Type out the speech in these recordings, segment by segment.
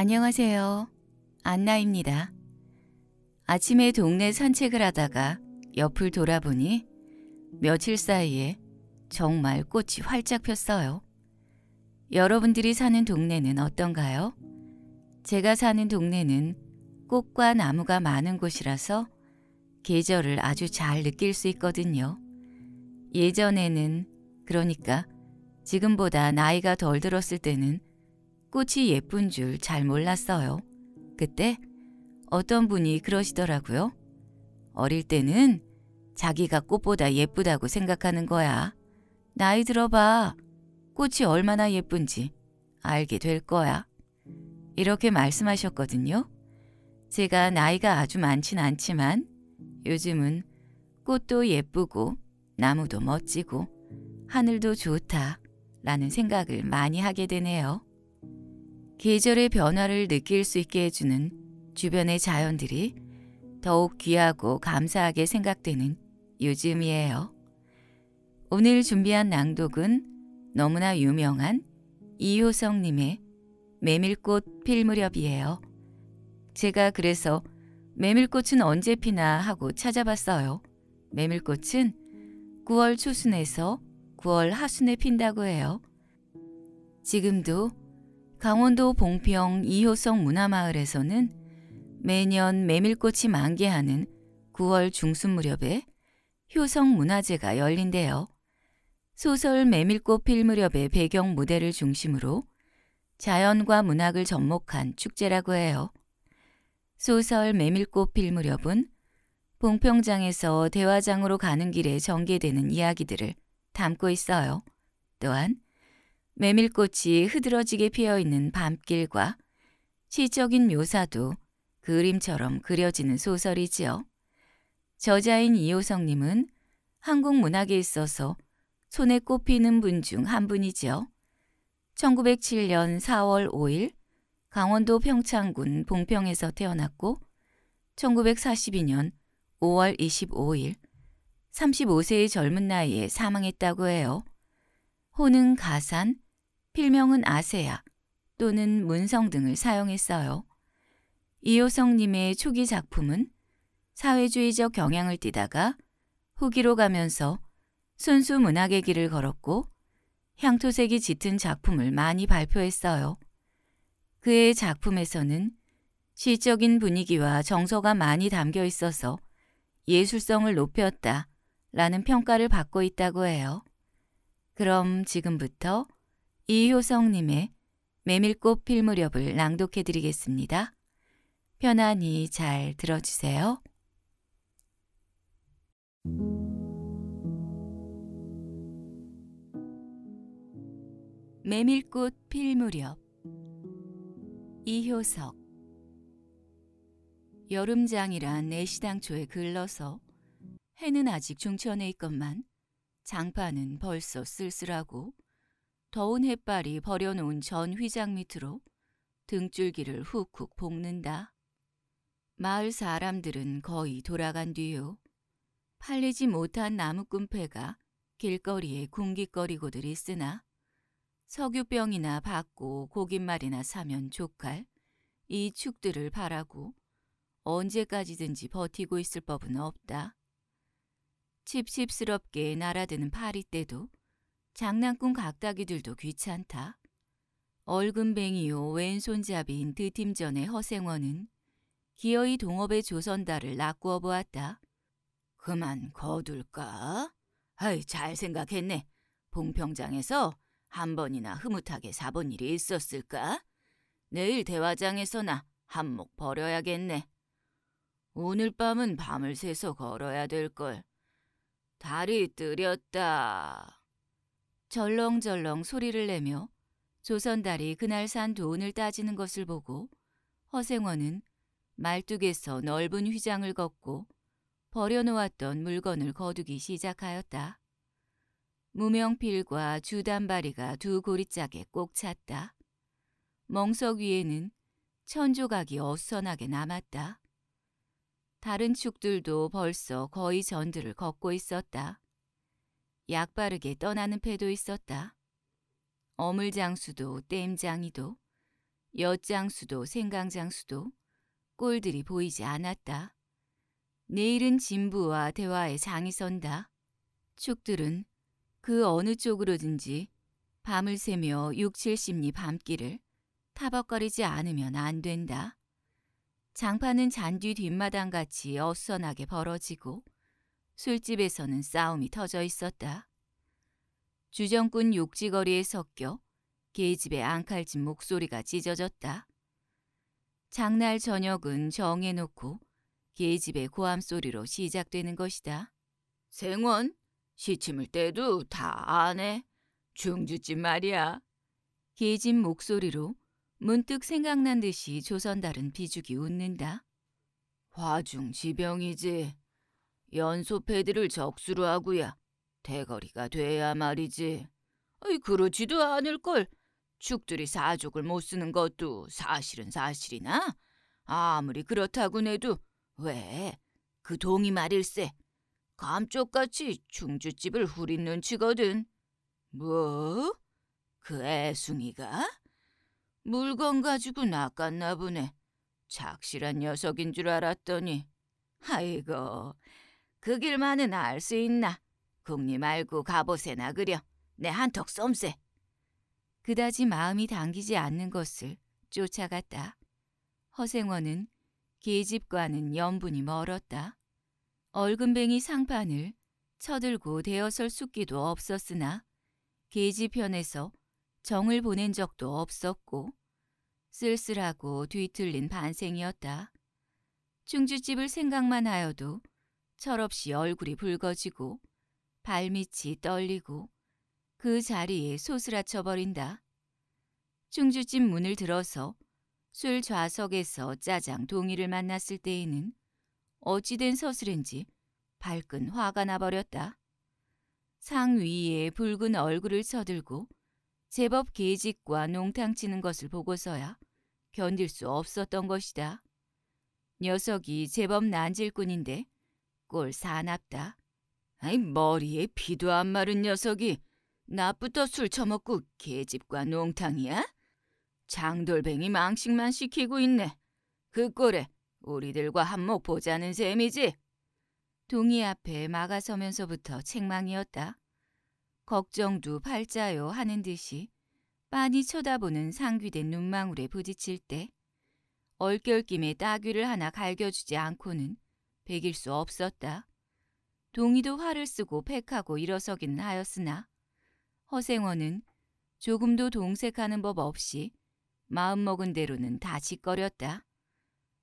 안녕하세요. 안나입니다. 아침에 동네 산책을 하다가 옆을 돌아보니 며칠 사이에 정말 꽃이 활짝 폈어요. 여러분들이 사는 동네는 어떤가요? 제가 사는 동네는 꽃과 나무가 많은 곳이라서 계절을 아주 잘 느낄 수 있거든요. 예전에는 그러니까 지금보다 나이가 덜 들었을 때는 꽃이 예쁜 줄 잘 몰랐어요. 그때 어떤 분이 그러시더라고요. 어릴 때는 자기가 꽃보다 예쁘다고 생각하는 거야. 나이 들어봐. 꽃이 얼마나 예쁜지 알게 될 거야. 이렇게 말씀하셨거든요. 제가 나이가 아주 많진 않지만 요즘은 꽃도 예쁘고 나무도 멋지고 하늘도 좋다 라는 생각을 많이 하게 되네요. 계절의 변화를 느낄 수 있게 해주는 주변의 자연들이 더욱 귀하고 감사하게 생각되는 요즘이에요. 오늘 준비한 낭독은 너무나 유명한 이효성님의 메밀꽃 필 무렵이에요. 제가 그래서 메밀꽃은 언제 피나 하고 찾아봤어요. 메밀꽃은 9월 초순에서 9월 하순에 핀다고 해요. 지금도 강원도 봉평 이효성 문화마을에서는 매년 메밀꽃이 만개하는 9월 중순 무렵에 효성 문화제가 열린대요. 소설 메밀꽃 필 무렵의 배경 무대를 중심으로 자연과 문학을 접목한 축제라고 해요. 소설 메밀꽃 필 무렵은 봉평장에서 대화장으로 가는 길에 전개되는 이야기들을 담고 있어요. 또한 메밀꽃이 흐드러지게 피어있는 밤길과 시적인 묘사도 그림처럼 그려지는 소설이지요. 저자인 이호성님은 한국 문학에 있어서 손에 꼽히는 분 중 한 분이지요. 1907년 4월 5일 강원도 평창군 봉평에서 태어났고 1942년 5월 25일 35세의 젊은 나이에 사망했다고 해요. 호능 가산 필명은 아세야 또는 문성 등을 사용했어요. 이호성님의 초기 작품은 사회주의적 경향을 띠다가 후기로 가면서 순수 문학의 길을 걸었고 향토색이 짙은 작품을 많이 발표했어요. 그의 작품에서는 시적인 분위기와 정서가 많이 담겨 있어서 예술성을 높였다 라는 평가를 받고 있다고 해요. 그럼 지금부터 이효성님의 메밀꽃 필 무렵을 낭독해 드리겠습니다. 편안히 잘 들어주세요. 메밀꽃 필 무렵 이효석 여름장이란 내시당초에 글러서 해는 아직 중천에 있건만 장판은 벌써 쓸쓸하고 더운 햇발이 버려놓은 전 휘장 밑으로 등줄기를 훅훅 볶는다. 마을 사람들은 거의 돌아간 뒤요. 팔리지 못한 나무꿈패가 길거리에 궁기거리고들 있으나 석유병이나 받고 고깃말이나 사면 족할 이 축들을 바라고 언제까지든지 버티고 있을 법은 없다. 칩칩스럽게 날아드는 파리 때도 장난꾼 각다기들도 귀찮다. 얼금뱅이요 왼손잡이인 드팀전의 허생원은 기어이 동업의 조선다를 낚구어 보았다. 그만 거둘까? 아이 잘 생각했네. 봉평장에서 한 번이나 흐뭇하게 사본 일이 있었을까? 내일 대화장에서나 한 몫 버려야겠네. 오늘 밤은 밤을 새서 걸어야 될걸. 달이 뜨렸다. 절렁절렁 소리를 내며 조선달이 그날 산 돈을 따지는 것을 보고 허생원은 말뚝에서 넓은 휘장을 걷고 버려놓았던 물건을 거두기 시작하였다. 무명필과 주단바리가 두 고리짝에 꼭 찼다. 멍석 위에는 천조각이 어선하게 남았다. 다른 축들도 벌써 거의 전들을 걷고 있었다. 약바르게 떠나는 패도 있었다. 어물장수도 땜장이도 엿장수도 생강장수도 꼴들이 보이지 않았다. 내일은 진부와 대화에 장이 선다. 축들은 그 어느 쪽으로든지 밤을 새며 6, 70리 밤길을 타벅거리지 않으면 안 된다. 장판은 잔뒤 뒷마당같이 어선하게 벌어지고 술집에서는 싸움이 터져 있었다. 주정꾼 욕지거리에 섞여 계집의 앙칼진 목소리가 찢어졌다. 장날 저녁은 정해놓고 계집의 고함소리로 시작되는 것이다. 생원, 시침을 때도 다 안 해. 중주집 말이야. 계집 목소리로 문득 생각난 듯이 조선달은 비죽이 웃는다. 화중 지병이지. 연소 패드를 적수로 하고야 대거리가 돼야 말이지. 아이 그러지도 않을 걸. 축들이 사족을 못 쓰는 것도 사실은 사실이나 아무리 그렇다고 해도 왜 그 동이 말일세 감쪽같이 중주집을 후린 눈치거든. 뭐? 그 애숭이가? 물건 가지고 나갔나 보네. 착실한 녀석인 줄 알았더니 아이고 그 길만은 알 수 있나. 궁리 말고 갑옷에나 그려. 내 한턱 쏨세. 그다지 마음이 당기지 않는 것을 쫓아갔다. 허생원은 계집과는 연분이 멀었다. 얼근뱅이 상판을 쳐들고 대어설 숫기도 없었으나 계집편에서 정을 보낸 적도 없었고 쓸쓸하고 뒤틀린 반생이었다. 충주집을 생각만 하여도 철없이 얼굴이 붉어지고 발밑이 떨리고 그 자리에 소스라쳐 버린다. 충주집 문을 들어서 술 좌석에서 짜장 동이를 만났을 때에는 어찌된 서슬인지 발끈 화가 나버렸다. 상 위에 붉은 얼굴을 쳐들고 제법 계직과 농탕 치는 것을 보고서야 견딜 수 없었던 것이다. 녀석이 제법 난질꾼인데 꼴 사납다. 아이 머리에 피도 안 마른 녀석이 낮부터 술 처먹고 개집과 농탕이야? 장돌뱅이 망식만 시키고 있네. 그 꼴에 우리들과 한몫 보자는 셈이지. 동이 앞에 막아서면서부터 책망이었다. 걱정도 팔자요 하는 듯이 빤히 쳐다보는 상귀된 눈망울에 부딪힐 때 얼결김에 따귀를 하나 갈겨주지 않고는 베길수 없었다. 동이도 화를 쓰고 팩하고 일어서긴 하였으나 허생원은 조금도 동색하는 법 없이 마음먹은 대로는 다짓거렸다.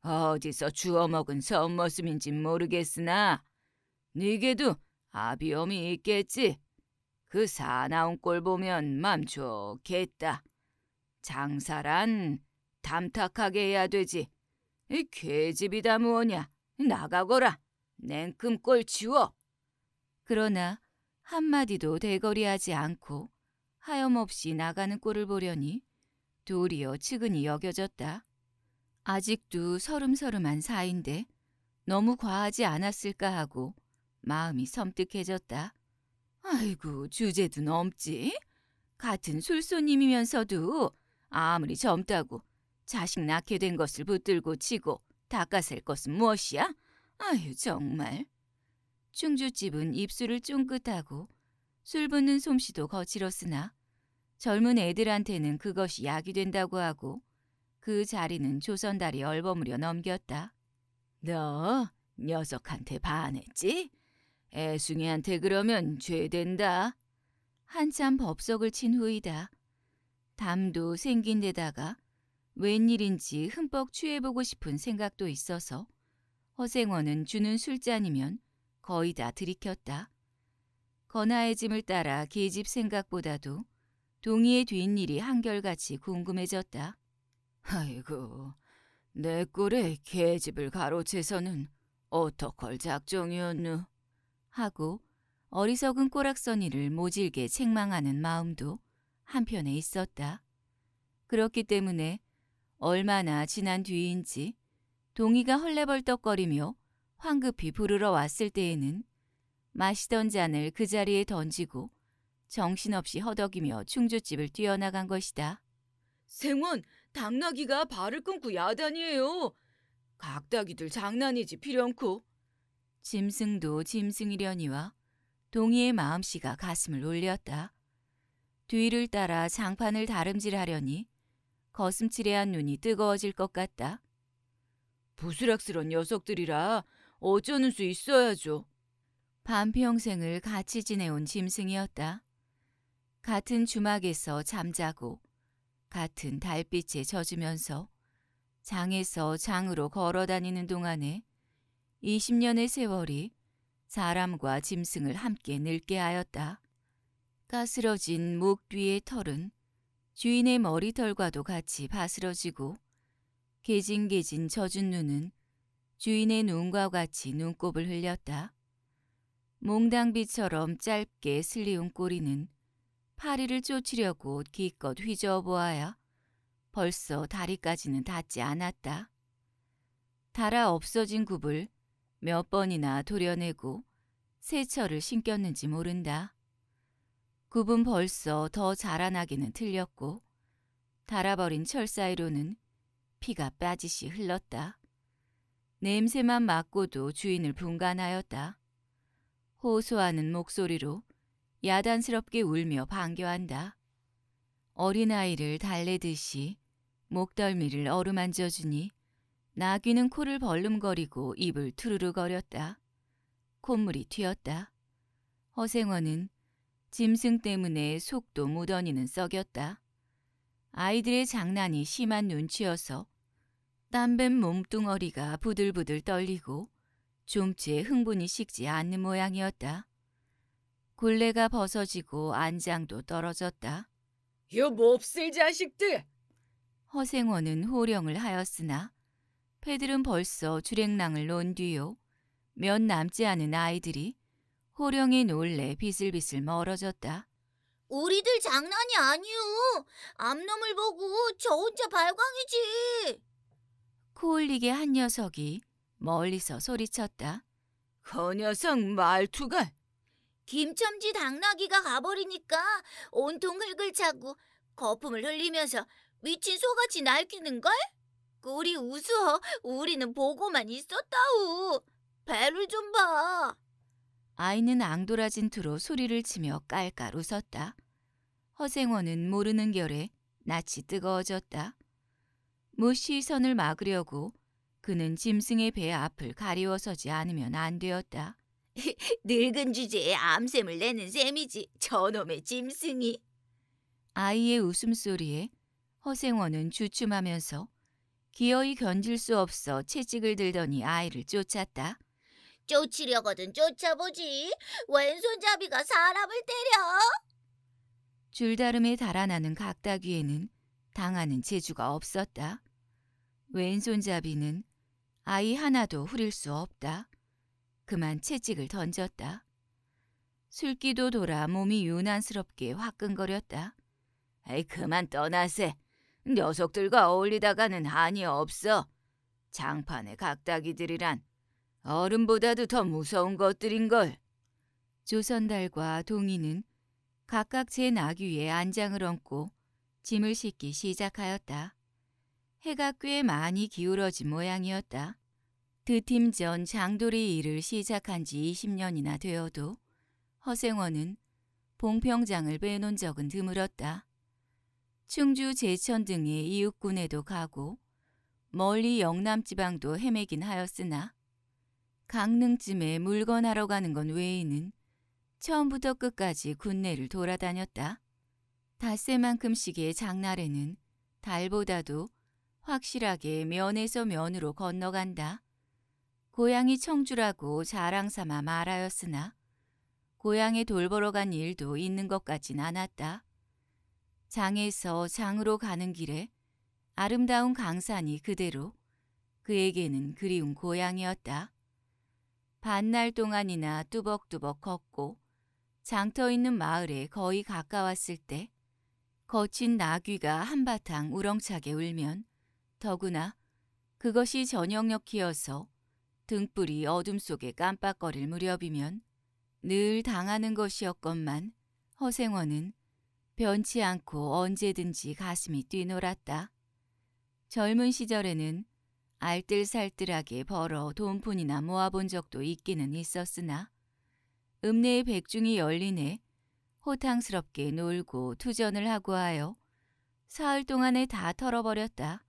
어디서 주워먹은 선모습인지 모르겠으나 네게도 아비엄이 있겠지. 그 사나운 꼴 보면 맘 좋겠다. 장사란 담탁하게 해야 되지. 이 괴집이다 뭐냐. 나가거라. 냉큼 꼴 치워. 그러나 한마디도 대거리하지 않고 하염없이 나가는 꼴을 보려니 도리어 측은히 여겨졌다. 아직도 서름서름한 사이인데 너무 과하지 않았을까 하고 마음이 섬뜩해졌다. 아이고 주제도 넘지. 같은 술손님이면서도 아무리 젊다고 자식 낳게 된 것을 붙들고 치고 닦아셀 것은 무엇이야? 아유 정말. 충주집은 입술을 쫑긋하고 술 붓는 솜씨도 거칠었으나 젊은 애들한테는 그것이 약이 된다고 하고 그 자리는 조선달이 얼버무려 넘겼다. 너 녀석한테 반했지? 애숭이한테 그러면 죄된다. 한참 법석을 친 후이다. 담도 생긴 데다가 웬일인지 흠뻑 취해보고 싶은 생각도 있어서 허생원은 주는 술잔이면 거의 다 들이켰다. 건아의 짐을 따라 계집 생각보다도 동의의 뒷일이 한결같이 궁금해졌다. 아이고, 내 꼴에 계집을 가로채서는 어떡할 작정이었누? 하고 어리석은 꼬락서니를 모질게 책망하는 마음도 한편에 있었다. 그렇기 때문에 얼마나 지난 뒤인지 동이가 헐레벌떡거리며 황급히 부르러 왔을 때에는 마시던 잔을 그 자리에 던지고 정신없이 허덕이며 충주집을 뛰어나간 것이다. 생원, 당나귀가 발을 끊고 야단이에요. 각다귀들 장난이지 필요않고. 짐승도 짐승이려니와 동희의 마음씨가 가슴을 울렸다. 뒤를 따라 장판을 다름질하려니 거슴치레한 눈이 뜨거워질 것 같다. 부스락스런 녀석들이라 어쩌는 수 있어야죠. 반평생을 같이 지내온 짐승이었다. 같은 주막에서 잠자고 같은 달빛에 젖으면서 장에서 장으로 걸어다니는 동안에 20년의 세월이 사람과 짐승을 함께 늙게 하였다. 까스러진 목 뒤의 털은 주인의 머리털과도 같이 바스러지고 개진개진 젖은 눈은 주인의 눈과 같이 눈곱을 흘렸다. 몽당비처럼 짧게 슬리운 꼬리는 파리를 쫓으려고 기껏 휘저어 보아야 벌써 다리까지는 닿지 않았다. 달아 없어진 굽을 몇 번이나 도려내고 새철을 신겼는지 모른다. 굽은 벌써 더 자라나기는 틀렸고 달아버린 철 사이로는 피가 빠지시 흘렀다. 냄새만 맡고도 주인을 분간하였다. 호소하는 목소리로 야단스럽게 울며 반겨한다. 어린아이를 달래듯이 목덜미를 어루만져주니 나귀는 코를 벌름거리고 입을 투르르 거렸다. 콧물이 튀었다. 허생원은 짐승 때문에 속도 무던니는 썩였다. 아이들의 장난이 심한 눈치여서 땀뱀 몸뚱어리가 부들부들 떨리고 좀치에 흥분이 식지 않는 모양이었다. 굴레가 벗어지고 안장도 떨어졌다. 요 몹쓸 자식들! 허생원은 호령을 하였으나 패들은 벌써 주랭랑을 놓은 뒤요 몇 남지 않은 아이들이 호령이 놀래 비슬비슬 멀어졌다. 우리들 장난이 아니오. 암놈을 보고 저 혼자 발광이지. 코올리게 한 녀석이 멀리서 소리쳤다. 그 녀석 말투가 김첨지 당나귀가 가버리니까 온통 흙을 차고 거품을 흘리면서 미친 소같이 날뛰는걸? 꼬리우수워 우리는 보고만 있었다우 배를 좀 봐. 아이는 앙돌아진 투로 소리를 치며 깔깔 웃었다. 허생원은 모르는 결에 낯이 뜨거워졌다. 무시선을 막으려고 그는 짐승의 배 앞을 가리워 서지 않으면 안 되었다. 늙은 주제에 암샘을 내는 셈이지 저놈의 짐승이. 아이의 웃음소리에 허생원은 주춤하면서 기어이 견딜 수 없어 채찍을 들더니 아이를 쫓았다. 쫓으려거든 쫓아보지. 왼손잡이가 사람을 때려. 줄다름에 달아나는 각다귀에는 당하는 재주가 없었다. 왼손잡이는 아이 하나도 후릴 수 없다. 그만 채찍을 던졌다. 술기도 돌아 몸이 유난스럽게 화끈거렸다. 에이 그만 떠나세. 녀석들과 어울리다가는 한이 없어. 장판의 각다귀들이란 어른보다도 더 무서운 것들인걸. 조선달과 동이는 각각 제 나귀 위에 안장을 얹고 짐을 싣기 시작하였다. 해가 꽤 많이 기울어진 모양이었다. 드팀 전 장돌이 일을 시작한 지 20년이나 되어도 허생원은 봉평장을 빼놓은 적은 드물었다. 충주 제천 등의 이웃군에도 가고 멀리 영남 지방도 헤매긴 하였으나 강릉쯤에 물건하러 가는 건 외에는 처음부터 끝까지 군내를 돌아다녔다. 닷새만큼씩의 장날에는 달보다도 확실하게 면에서 면으로 건너간다. 고향이 청주라고 자랑삼아 말하였으나 고향에 돌보러 간 일도 있는 것같진 않았다. 장에서 장으로 가는 길에 아름다운 강산이 그대로 그에게는 그리운 고향이었다. 반날 동안이나 뚜벅뚜벅 걷고 장터 있는 마을에 거의 가까웠을 때 거친 나귀가 한바탕 우렁차게 울면 더구나 그것이 저녁녘이어서 등불이 어둠 속에 깜빡거릴 무렵이면 늘 당하는 것이었건만 허생원은 변치 않고 언제든지 가슴이 뛰놀았다. 젊은 시절에는 알뜰살뜰하게 벌어 돈푼이나 모아본 적도 있기는 있었으나 읍내의 백중이 열리네 호탕스럽게 놀고 투전을 하고 하여 사흘 동안에 다 털어버렸다.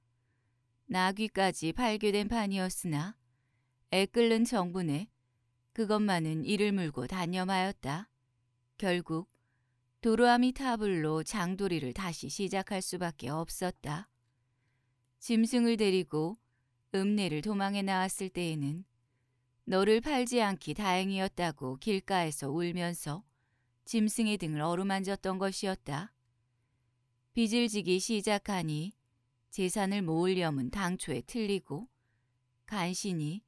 나귀까지 발견된 판이었으나 애 끓는 정부네 그것만은 이를 물고 단념하였다. 결국 도로아미 타블로 장도리를 다시 시작할 수밖에 없었다. 짐승을 데리고 읍내를 도망해 나왔을 때에는 너를 팔지 않기 다행이었다고 길가에서 울면서 짐승의 등을 어루만졌던 것이었다. 빚을 지기 시작하니 재산을 모으려면 당초에 틀리고 간신히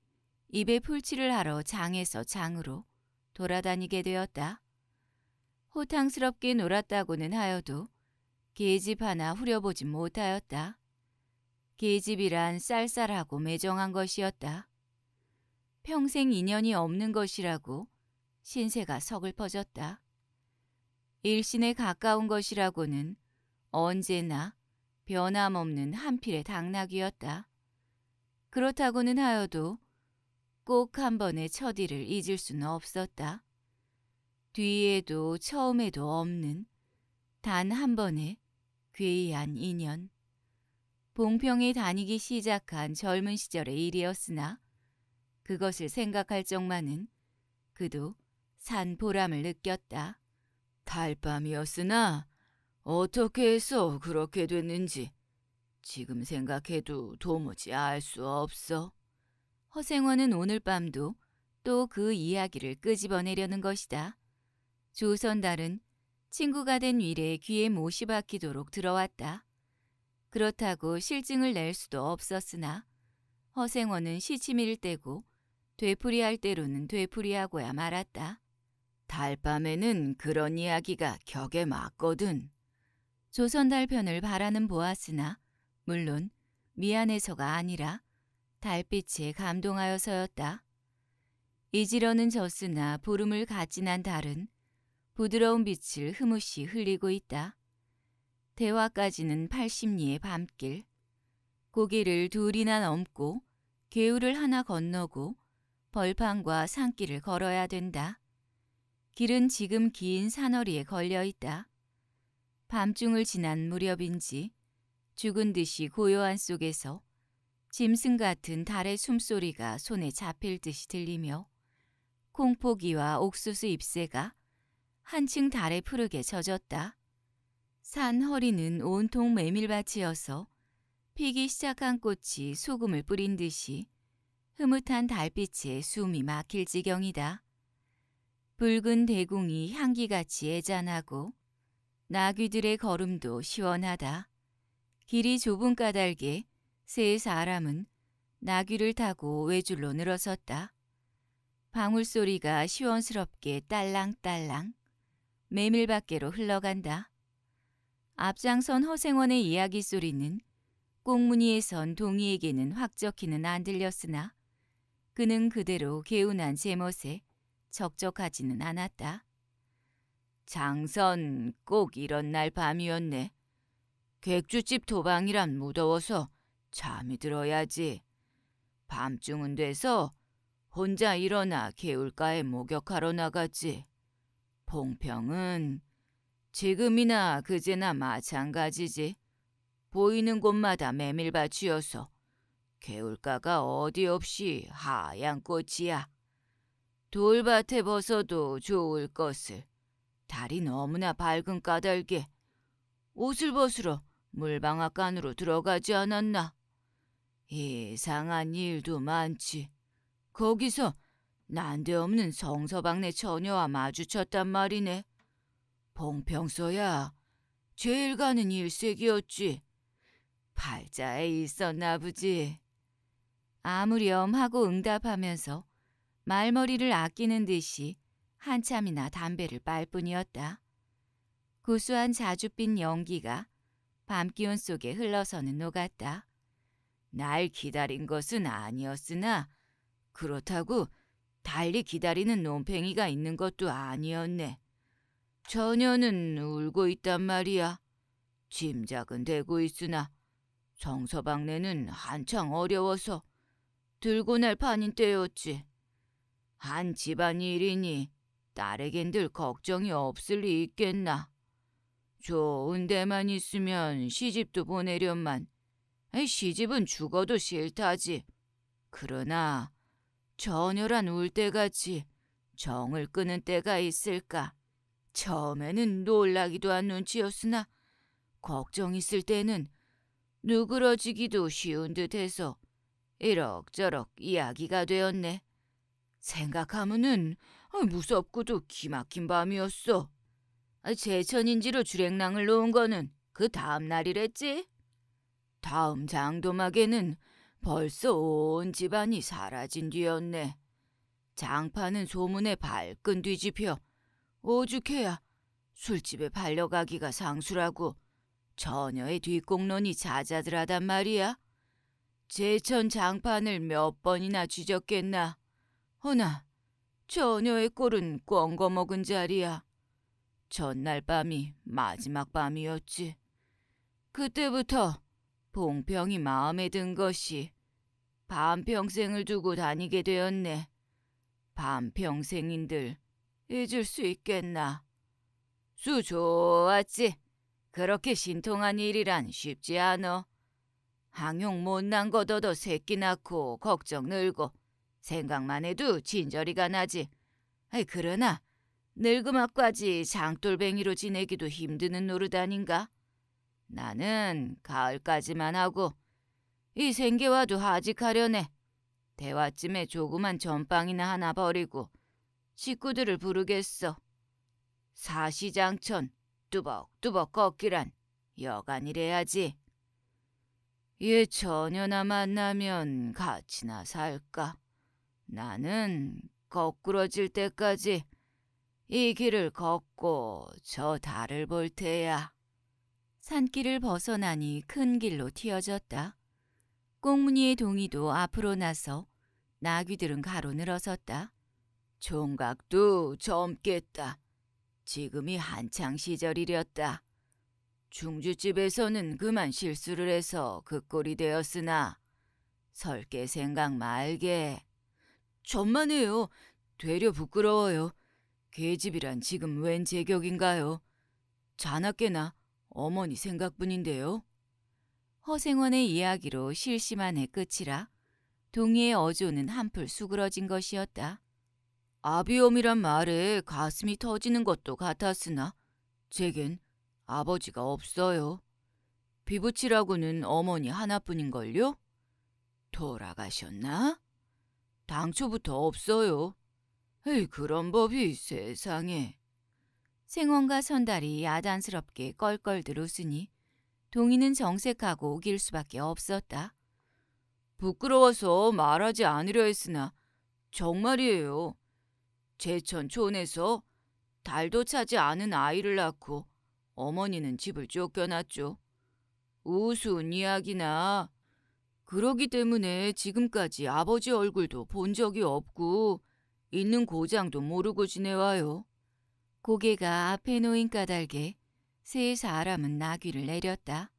입에 풀칠을 하러 장에서 장으로 돌아다니게 되었다. 호탕스럽게 놀았다고는 하여도 계집 하나 후려보지 못하였다. 계집이란 쌀쌀하고 매정한 것이었다. 평생 인연이 없는 것이라고 신세가 서글퍼졌다. 일신에 가까운 것이라고는 언제나 변함없는 한필의 당락이었다. 그렇다고는 하여도 꼭 한 번의 처디를 잊을 수는 없었다. 뒤에도 처음에도 없는 단 한 번의 괴이한 인연. 봉평에 다니기 시작한 젊은 시절의 일이었으나 그것을 생각할 적만은 그도 산 보람을 느꼈다. 달밤이었으나 어떻게 해서 그렇게 됐는지 지금 생각해도 도무지 알 수 없어. 허생원은 오늘 밤도 또 그 이야기를 끄집어내려는 것이다. 조선달은 친구가 된 위례의 귀에 못이 박히도록 들어왔다. 그렇다고 실증을 낼 수도 없었으나 허생원은 시치미를 떼고 되풀이할 때로는 되풀이하고야 말았다. 달밤에는 그런 이야기가 격에 맞거든. 조선달편을 바라는 보았으나 물론 미안해서가 아니라 달빛에 감동하여서였다. 이지러는 졌으나 보름을 가진한 달은 부드러운 빛을 흐뭇이 흘리고 있다. 대화까지는 8 0리의 밤길. 고개를 둘이나 넘고 개울을 하나 건너고 벌판과 산길을 걸어야 된다. 길은 지금 긴 산허리에 걸려 있다. 밤중을 지난 무렵인지 죽은 듯이 고요한 속에서 짐승 같은 달의 숨소리가 손에 잡힐 듯이 들리며 콩포기와 옥수수 잎새가 한층 달에 푸르게 젖었다. 산 허리는 온통 메밀밭이어서 피기 시작한 꽃이 소금을 뿌린 듯이 흐뭇한 달빛에 숨이 막힐 지경이다. 붉은 대궁이 향기같이 애잔하고 나귀들의 걸음도 시원하다. 길이 좁은 까닭에 세 사람은 나귀를 타고 외줄로 늘어섰다. 방울소리가 시원스럽게 딸랑딸랑 메밀 밖으로 흘러간다. 앞장선 허생원의 이야기 소리는 꽁무니에선 동이에게는 확적히는 안 들렸으나 그는 그대로 개운한 제멋에 적적하지는 않았다. 장선 꼭 이런 날 밤이었네. 객주집 도방이란 무더워서 잠이 들어야지. 밤중은 돼서 혼자 일어나 개울가에 목욕하러 나갔지. 봉평은 지금이나 그제나 마찬가지지. 보이는 곳마다 메밀밭이어서 개울가가 어디 없이 하얀 꽃이야. 돌밭에 벗어도 좋을 것을. 달이 너무나 밝은 까닭에 옷을 벗으러 물방앗 간으로 들어가지 않았나. 이상한 일도 많지. 거기서 난데없는 성서방네 처녀와 마주쳤단 말이네. 봉평소야, 제일 가는 일색이었지. 팔자에 있었나 보지. 아무렴 하고 응답하면서 말머리를 아끼는 듯이 한참이나 담배를 빨 뿐이었다. 구수한 자줏빛 연기가 밤기운 속에 흘러서는 녹았다. 날 기다린 것은 아니었으나 그렇다고 달리 기다리는 논팽이가 있는 것도 아니었네. 처녀는 울고 있단 말이야. 짐작은 되고 있으나 정서방내는 한창 어려워서 들고 날 판인 때였지. 한 집안 일이니 딸에겐 들 걱정이 없을 리 있겠나. 좋은 데만 있으면 시집도 보내련만. 시집은 죽어도 싫다지. 그러나 전열한 울 때같이 정을 끄는 때가 있을까. 처음에는 놀라기도 한 눈치였으나 걱정 있을 때는 누그러지기도 쉬운 듯해서 이럭저럭 이야기가 되었네. 생각하면은 무섭고도 기막힌 밤이었어. 제천인지로 주랭낭을 놓은 거는 그 다음 날이랬지? 다음 장도막에는 벌써 온 집안이 사라진 뒤였네. 장판은 소문에 발끈 뒤집혀 오죽해야 술집에 팔려가기가 상술하고 처녀의 뒷공론이 자자들하단 말이야. 제천 장판을 몇 번이나 쥐졌겠나. 허나 처녀의 꼴은 꽝거먹은 자리야. 전날 밤이 마지막 밤이었지. 그때부터 봉평이 마음에 든 것이 반평생을 두고 다니게 되었네. 반평생인들 잊을 수 있겠나? 수 좋았지. 그렇게 신통한 일이란 쉽지 않어. 항용 못난 거얻도 새끼 낳고 걱정 늘고 생각만 해도 진저리가 나지. 아이 그러나 늙음악까지 장돌뱅이로 지내기도 힘드는 노릇 아닌가? 나는 가을까지만 하고 이 생계와도 하직하려네. 대화쯤에 조그만 전빵이나 하나 버리고 식구들을 부르겠어. 사시장천 뚜벅뚜벅 걷기란 여간이래야지. 얘 처녀나 만나면 같이나 살까? 나는 거꾸러질 때까지 이 길을 걷고 저 달을 볼 테야. 산길을 벗어나니 큰 길로 튀어졌다. 꽁무니의 동이도 앞으로 나서 나귀들은 가로 늘어섰다. 총각도 젊겠다. 지금이 한창 시절이렸다. 중주집에서는 그만 실수를 해서 그 꼴이 되었으나 설계 생각 말게. 전만 해요. 되려 부끄러워요. 계집이란 지금 웬 제격인가요? 자나깨나 어머니 생각뿐인데요. 허생원의 이야기로 실심한 해 끝이라 동의의 어조는 한풀 수그러진 것이었다. 아비옴이란 말에 가슴이 터지는 것도 같았으나 제겐 아버지가 없어요. 비부치라고는 어머니 하나뿐인걸요? 돌아가셨나? 당초부터 없어요. 에이, 그런 법이 세상에. 생원과 선달이 야단스럽게 껄껄들 웃으니 동이는 정색하고 우길 수밖에 없었다. 부끄러워서 말하지 않으려 했으나 정말이에요. 제천촌에서 달도 차지 않은 아이를 낳고 어머니는 집을 쫓겨났죠. 우스운 이야기나 그러기 때문에 지금까지 아버지 얼굴도 본 적이 없고 있는 고장도 모르고 지내와요. 고개가 앞에 놓인 까닭에 세 사람은 나귀를 내렸다.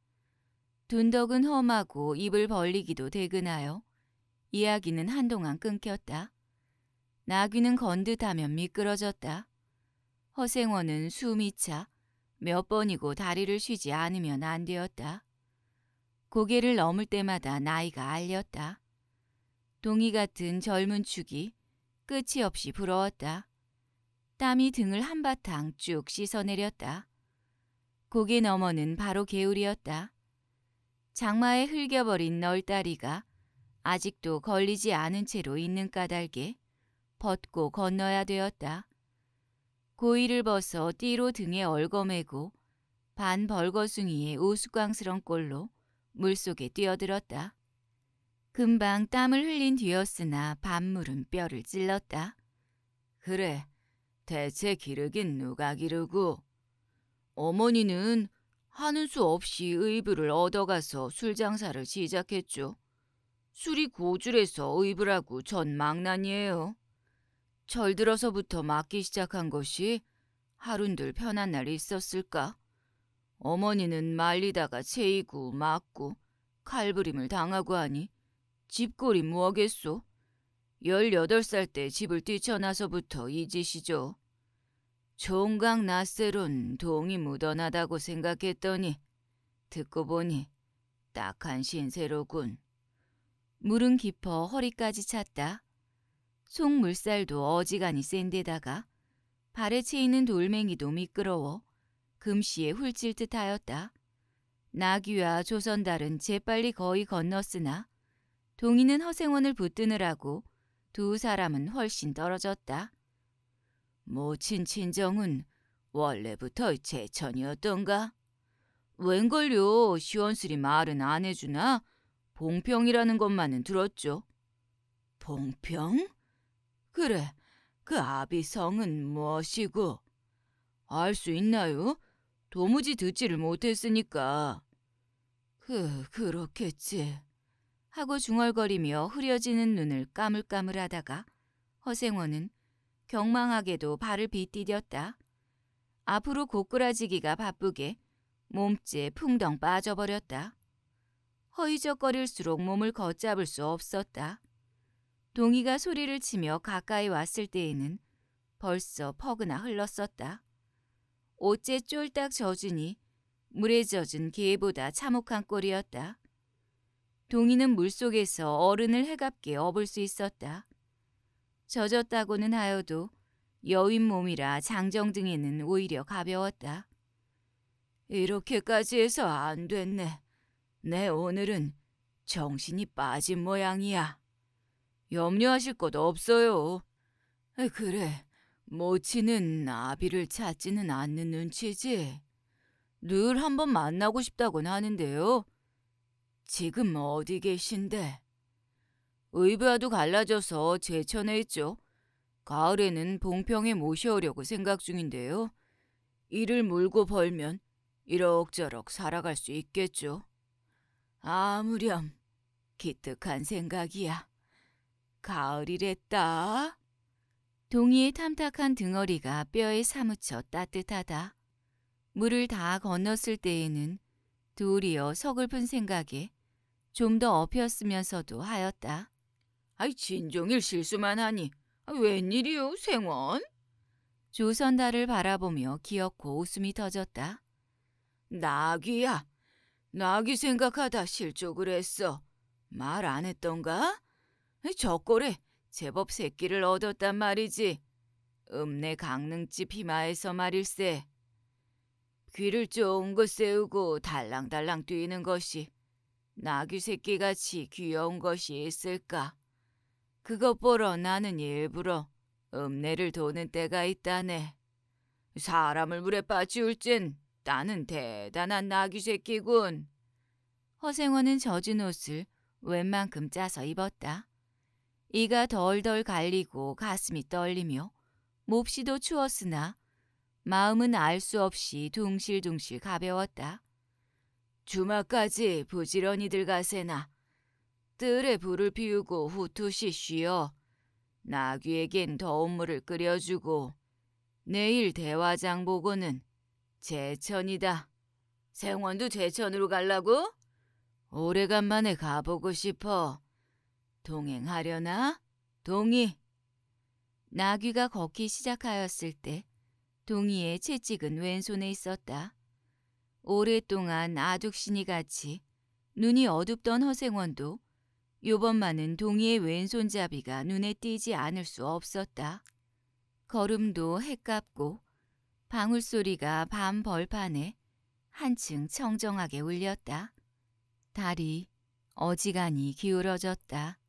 둔덕은 험하고 입을 벌리기도 대근하여 이야기는 한동안 끊겼다. 나귀는 건듯하며 미끄러졌다. 허생원은 숨이 차 몇 번이고 다리를 쉬지 않으면 안 되었다. 고개를 넘을 때마다 나이가 알렸다. 동이 같은 젊은 축이 끝이 없이 부러웠다. 땀이 등을 한바탕 쭉 씻어내렸다. 고개 너머는 바로 개울이었다. 장마에 흘겨버린 널다리가 아직도 걸리지 않은 채로 있는 까닭에 벗고 건너야 되었다. 고의를 벗어 띠로 등에 얼거매고 반 벌거숭이의 우스꽝스런 꼴로 물속에 뛰어들었다. 금방 땀을 흘린 뒤였으나 밤물은 뼈를 찔렀다. 그래, 대체 기르긴 누가 기르고. 어머니는 하는 수 없이 의부를 얻어가서 술 장사를 시작했죠. 술이 고줄에서 의부라고 전망난이에요. 절 들어서부터 맞기 시작한 것이 하룬들 편한 날이 있었을까? 어머니는 말리다가 채이고 맞고 칼부림을 당하고 하니 집골이 뭐겠소? 열여덟 살 때 집을 뛰쳐나서부터 이 짓이죠. 종강낯설론 동이 묻어나다고 생각했더니 듣고 보니 딱 한 신세로군. 물은 깊어 허리까지 찼다. 속물살도 어지간히 센데다가 발에 채이는 돌멩이도 미끄러워 금시에 훌칠 듯하였다. 나귀와 조선달은 재빨리 거의 건넜으나 동이는 허생원을 붙드느라고 두 사람은 훨씬 떨어졌다. 모친 친정은 원래부터 제천이었던가? 웬걸요 시원스리 말은 안 해주나? 봉평이라는 것만은 들었죠. 봉평? 그래, 그 아비성은 무엇이고? 알 수 있나요? 도무지 듣지를 못했으니까. 그, 그렇겠지. 하고 중얼거리며 흐려지는 눈을 까물까물하다가 허생원은 경망하게도 발을 비디뎠다 앞으로 고꾸라지기가 바쁘게 몸째 풍덩 빠져버렸다. 허이적거릴수록 몸을 걷잡을 수 없었다. 동이가 소리를 치며 가까이 왔을 때에는 벌써 퍼그나 흘렀었다. 옷째 쫄딱 젖으니 물에 젖은 개보다 참혹한 꼴이었다. 동이는 물속에서 어른을 해갑게 업을 수 있었다. 젖었다고는 하여도 여인 몸이라 장정 등에는 오히려 가벼웠다. 이렇게까지 해서 안 됐네. 내 오늘은 정신이 빠진 모양이야. 염려하실 것 없어요. 그래, 모치는 아비를 찾지는 않는 눈치지. 늘 한번 만나고 싶다곤 하는데요. 지금 어디 계신데? 의부와도 갈라져서 제천에 있죠. 가을에는 봉평에 모셔오려고 생각 중인데요. 이를 물고 벌면 이럭저럭 살아갈 수 있겠죠. 아무렴 기특한 생각이야. 가을이랬다. 동이의 탐탁한 등어리가 뼈에 사무쳐 따뜻하다. 물을 다 건넜을 때에는 둘이여 서글픈 생각에 좀 더 업혔으면서도 하였다. 아이 진종일 실수만 하니 아, 웬일이요 생원? 조선다를 바라보며 기어코 웃음이 터졌다. 나귀야, 나귀 생각하다 실족을 했어. 말 안 했던가? 저 꼴에 제법 새끼를 얻었단 말이지. 읍내 강릉집 희마에서 말일세. 귀를 쫑긋 세우고 달랑달랑 뛰는 것이 나귀 새끼같이 귀여운 것이 있을까. 그것 보러 나는 일부러 읍내를 도는 때가 있다네. 사람을 물에 빠지울진 나는 대단한 나귀 새끼군. 허생원은 젖은 옷을 웬만큼 짜서 입었다. 이가 덜덜 갈리고 가슴이 떨리며 몹시도 추웠으나 마음은 알 수 없이 둥실둥실 가벼웠다. 주막까지 부지런히들 가세나. 뜰에 불을 피우고 후투시 쉬어. 나귀에겐 더운 물을 끓여주고 내일 대화장 보고는 제천이다. 생원도 제천으로 갈라고? 오래간만에 가보고 싶어. 동행하려나? 동의. 나귀가 걷기 시작하였을 때 동이의 채찍은 왼손에 있었다. 오랫동안 아둑신이 같이 눈이 어둡던 허생원도 요번만은 동이의 왼손잡이가 눈에 띄지 않을 수 없었다. 걸음도 해깝고 방울소리가 밤 벌판에 한층 청정하게 울렸다. 달이 어지간히 기울어졌다.